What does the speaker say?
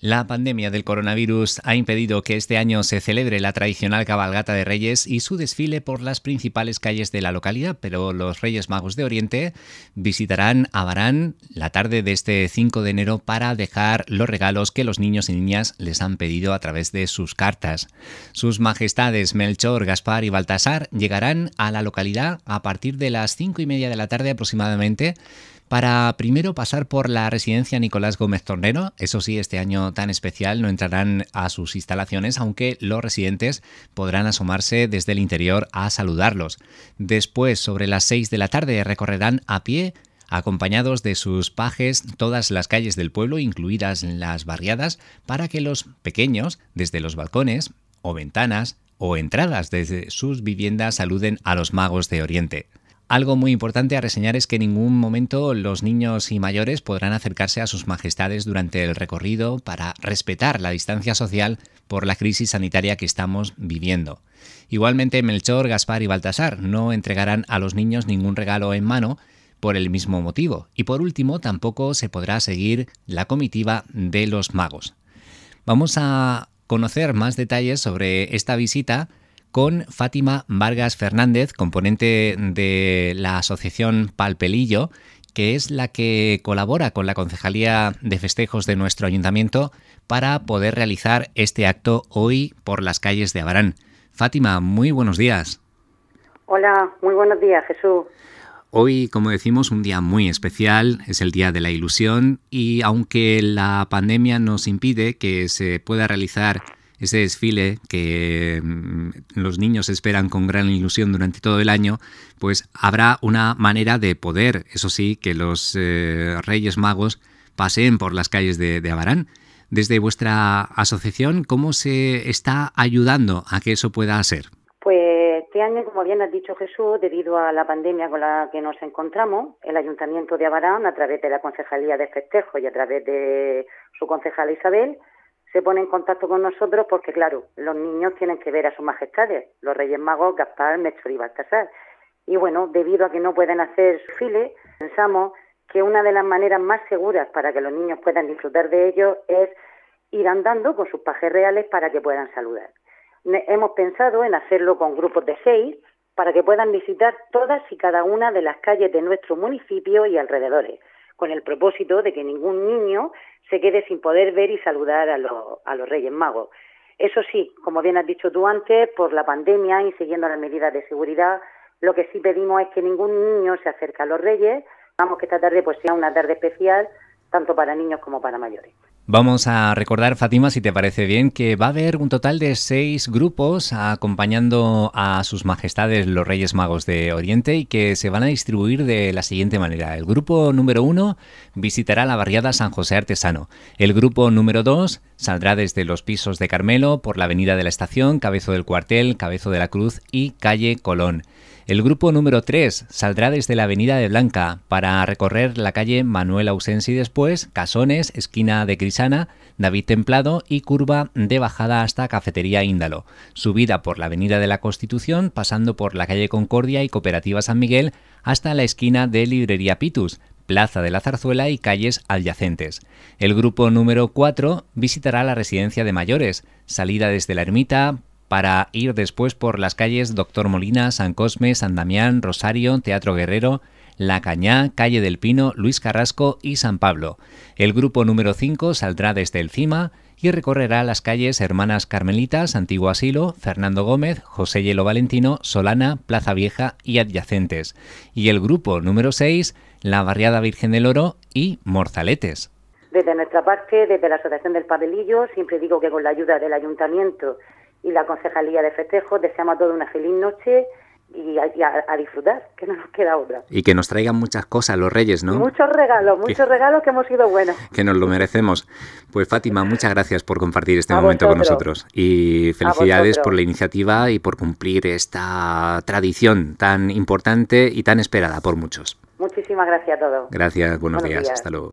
La pandemia del coronavirus ha impedido que este año se celebre la tradicional cabalgata de Reyes y su desfile por las principales calles de la localidad, pero los Reyes Magos de Oriente visitarán a Barán la tarde de este 5 de enero para dejar los regalos que los niños y niñas les han pedido a través de sus cartas. Sus majestades Melchor, Gaspar y Baltasar llegarán a la localidad a partir de las 5 y media de la tarde aproximadamente para primero pasar por la residencia Nicolás Gómez Tornero. Eso sí, este año tan especial no entrarán a sus instalaciones, aunque los residentes podrán asomarse desde el interior a saludarlos. Después, sobre las 6 de la tarde, recorrerán a pie acompañados de sus pajes todas las calles del pueblo, incluidas las barriadas, para que los pequeños, desde los balcones o ventanas o entradas desde sus viviendas, saluden a los magos de Oriente. Algo muy importante a reseñar es que en ningún momento los niños y mayores podrán acercarse a sus majestades durante el recorrido para respetar la distancia social por la crisis sanitaria que estamos viviendo. Igualmente, Melchor, Gaspar y Baltasar no entregarán a los niños ningún regalo en mano por el mismo motivo. Y por último, tampoco se podrá seguir la comitiva de los magos. Vamos a conocer más detalles sobre esta visita con Fátima Vargas Fernández, componente de la Asociación Palpelillo, que es la que colabora con la Concejalía de Festejos de nuestro ayuntamiento para poder realizar este acto hoy por las calles de Abarán. Fátima, muy buenos días. Hola, muy buenos días, Jesús. Hoy, como decimos, un día muy especial, es el Día de la Ilusión y aunque la pandemia nos impide que se pueda realizar ese desfile que mm, los niños esperan con gran ilusión durante todo el año, pues habrá una manera de poder, eso sí, que los eh, Reyes Magos paseen por las calles de, de Abarán. Desde vuestra asociación, ¿cómo se está ayudando a que eso pueda ser? Pues este año, como bien has dicho Jesús, debido a la pandemia con la que nos encontramos, el Ayuntamiento de Abarán, a través de la Concejalía de Festejo y a través de su concejal Isabel, se pone en contacto con nosotros porque, claro, los niños tienen que ver a sus majestades, los Reyes Magos, Gaspar, Melchor y Baltasar. Y bueno, debido a que no pueden hacer su file, pensamos que una de las maneras más seguras para que los niños puedan disfrutar de ellos es ir andando con sus pajes reales para que puedan saludar. Hemos pensado en hacerlo con grupos de seis para que puedan visitar todas y cada una de las calles de nuestro municipio y alrededores con el propósito de que ningún niño se quede sin poder ver y saludar a, los, Reyes Magos. Eso sí, como bien has dicho tú antes, por la pandemia y siguiendo las medidas de seguridad, lo que sí pedimos es que ningún niño se acerque a los Reyes. Vamos que esta tarde pues sea una tarde especial, tanto para niños como para mayores. Vamos a recordar, Fátima, si te parece bien, que va a haber un total de seis grupos acompañando a sus majestades los Reyes Magos de Oriente y que se van a distribuir de la siguiente manera. El grupo número uno visitará la barriada San José Artesano. El grupo número dos Saldrá desde los pisos de Carmelo, por la avenida de la Estación, Cabezo del Cuartel, Cabezo de la Cruz y Calle Colón. El grupo número 3 saldrá desde la avenida de Blanca para recorrer la calle Manuel Ausensi después, Casones, esquina de Crisana, David Templado y curva de bajada hasta Cafetería Índalo. Subida por la avenida de la Constitución, pasando por la calle Concordia y Cooperativa San Miguel hasta la esquina de Librería Pitus Plaza de la Zarzuela y calles adyacentes. El grupo número 4 visitará la residencia de mayores, salida desde la ermita, para ir después por las calles Doctor Molina, San Cosme, San Damián, Rosario, Teatro Guerrero, La Cañá, Calle del Pino, Luis Carrasco y San Pablo. El grupo número 5 saldrá desde el CIMA y recorrerá las calles Hermanas Carmelitas, Antiguo Asilo, Fernando Gómez, José Hielo Valentino, Solana, Plaza Vieja y adyacentes. Y el grupo número 6 la barriada Virgen del Oro y Morzaletes. Desde nuestra parte, desde la Asociación del Pabellillo, siempre digo que con la ayuda del Ayuntamiento y la Concejalía de Festejos deseamos a todos una feliz noche y a, disfrutar, que no nos queda otra. Y que nos traigan muchas cosas los reyes, ¿no? Muchos regalos, muchos regalos que hemos sido buenos. Que nos lo merecemos. Pues Fátima, muchas gracias por compartir este momento con nosotros y felicidades por la iniciativa y por cumplir esta tradición tan importante y tan esperada por muchos. Muchísimas gracias a todos. Gracias, buenos, días, hasta luego.